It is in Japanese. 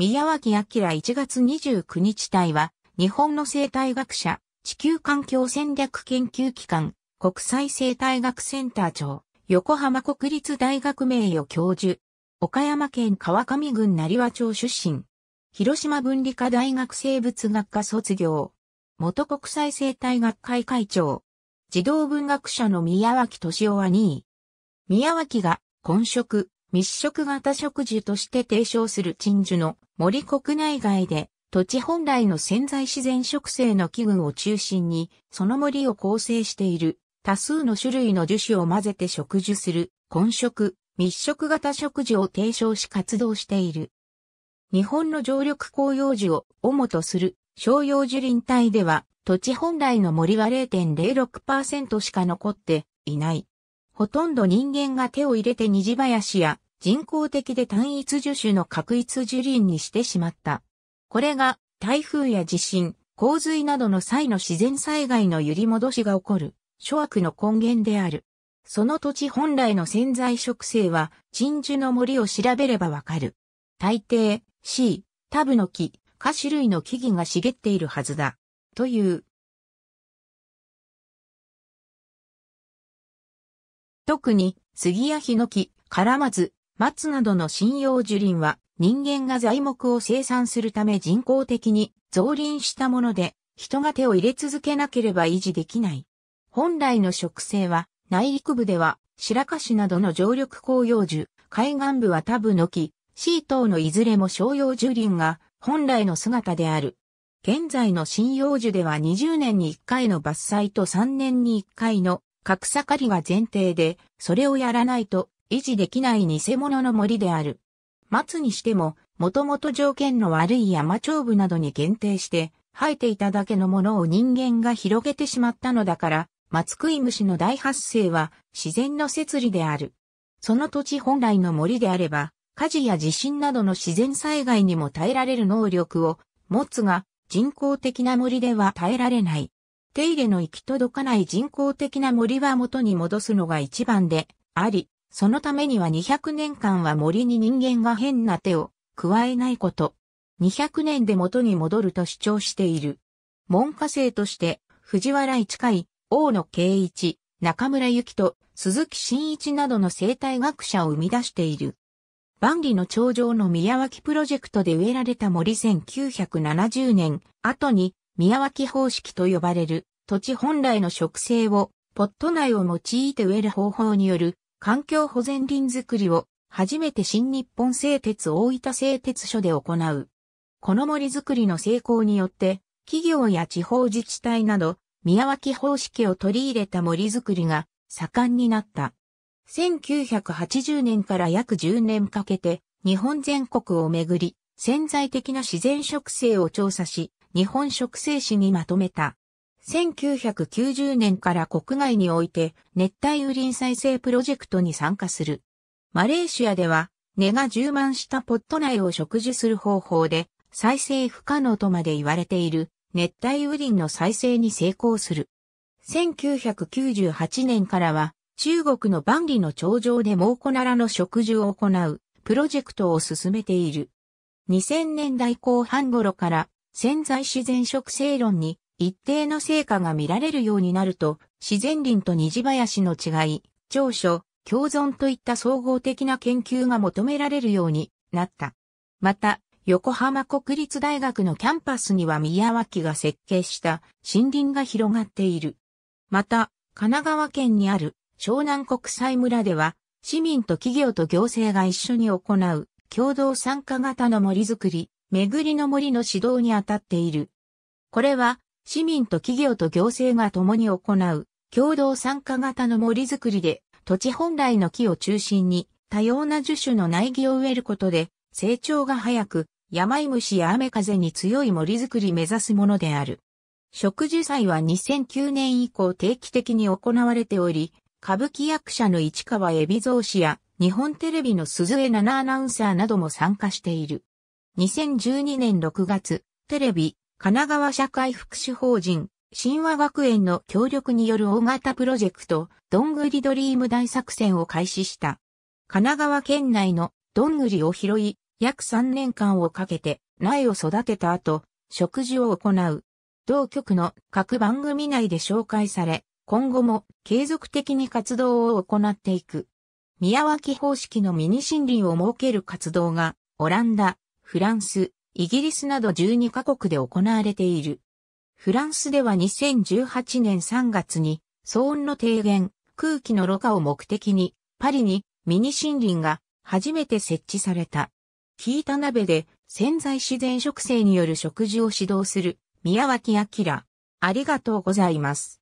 宮脇明1月29日隊は、日本の生態学者、地球環境戦略研究機関、国際生態学センター長、横浜国立大学名誉教授、岡山県川上郡成和町出身、広島文理科大学生物学科卒業、元国際生態学会会長、児童文学者の宮脇敏夫は2位。宮脇が、混職、密食型食樹として提唱する鎮樹の森国内外で土地本来の潜在自然植生の器具を中心にその森を構成している多数の種類の樹種を混ぜて植樹する混食、密食型植樹を提唱し活動している。日本の常緑紅葉樹を主とする商用樹林帯では土地本来の森は0.06%しか残っていない。ほとんど人間が手を入れて二次林や人工的で単一樹種の確一樹林にしてしまった。これが台風や地震、洪水などの際の自然災害の揺り戻しが起こる諸悪の根源である。その土地本来の潜在植生は鎮守の森を調べればわかる。大抵、C、タブの木、カ種類の木々が茂っているはずだ。という特に、杉やヒノキ、カラマズ、松などの針葉樹林は、人間が材木を生産するため人工的に増林したもので、人が手を入れ続けなければ維持できない。本来の植生は、内陸部では、白樫などの常緑広葉樹、海岸部はタブの木、シートのいずれも商用樹林が本来の姿である。現在の針葉樹では20年に1回の伐採と3年に1回の格差狩りが前提で、それをやらないと維持できない偽物の森である。松にしても、もともと条件の悪い山頂部などに限定して、生えていただけのものを人間が広げてしまったのだから、松食い虫の大発生は自然の摂理である。その土地本来の森であれば、火事や地震などの自然災害にも耐えられる能力を持つが、人工的な森では耐えられない。手入れの行き届かない人工的な森は元に戻すのが一番であり、そのためには200年間は森に人間が変な手を加えないこと。200年で元に戻ると主張している。門下生として、藤原一海、大野圭一、中村幸と鈴木真一などの生態学者を生み出している。万里の頂上の宮脇プロジェクトで植えられた森1970年後に宮脇方式と呼ばれる土地本来の植生を、ポット内を用いて植える方法による環境保全林づくりを初めて新日本製鉄大分製鉄所で行う。この森づくりの成功によって、企業や地方自治体など、宮脇方式を取り入れた森づくりが盛んになった。1980年から約10年かけて、日本全国をめぐり、潜在的な自然植生を調査し、日本植生史にまとめた。1990年から国外において熱帯雨林再生プロジェクトに参加する。マレーシアでは根が充満したポット内を植樹する方法で再生不可能とまで言われている熱帯雨林の再生に成功する。1998年からは中国の万里の頂上で猛虎ならの植樹を行うプロジェクトを進めている。2000年代後半頃から潜在自然植生論に一定の成果が見られるようになると、自然林と虹林の違い、長所、共存といった総合的な研究が求められるようになった。また、横浜国立大学のキャンパスには宮脇が設計した森林が広がっている。また、神奈川県にある湘南国際村では、市民と企業と行政が一緒に行う共同参加型の森づくり、巡りの森の指導に当たっている。これは市民と企業と行政が共に行う共同参加型の森づくりで土地本来の木を中心に多様な樹種の苗木を植えることで成長が早く山芋虫や雨風に強い森づくり目指すものである。植樹祭は2009年以降定期的に行われており、歌舞伎役者の市川海老蔵氏や日本テレビの鈴江奈々アナウンサーなども参加している。2012年6月、テレビ、神奈川社会福祉法人、神話学園の協力による大型プロジェクト、どんぐりドリーム大作戦を開始した。神奈川県内のどんぐりを拾い、約3年間をかけて苗を育てた後、食事を行う。同局の各番組内で紹介され、今後も継続的に活動を行っていく。宮脇方式のミニ森林を設ける活動が、オランダ、フランス、イギリスなど12カ国で行われている。フランスでは2018年3月に騒音の低減、空気のろ過を目的にパリにミニ森林が初めて設置された。聞いた鍋で潜在自然植生による食事を指導する宮脇明。ありがとうございます。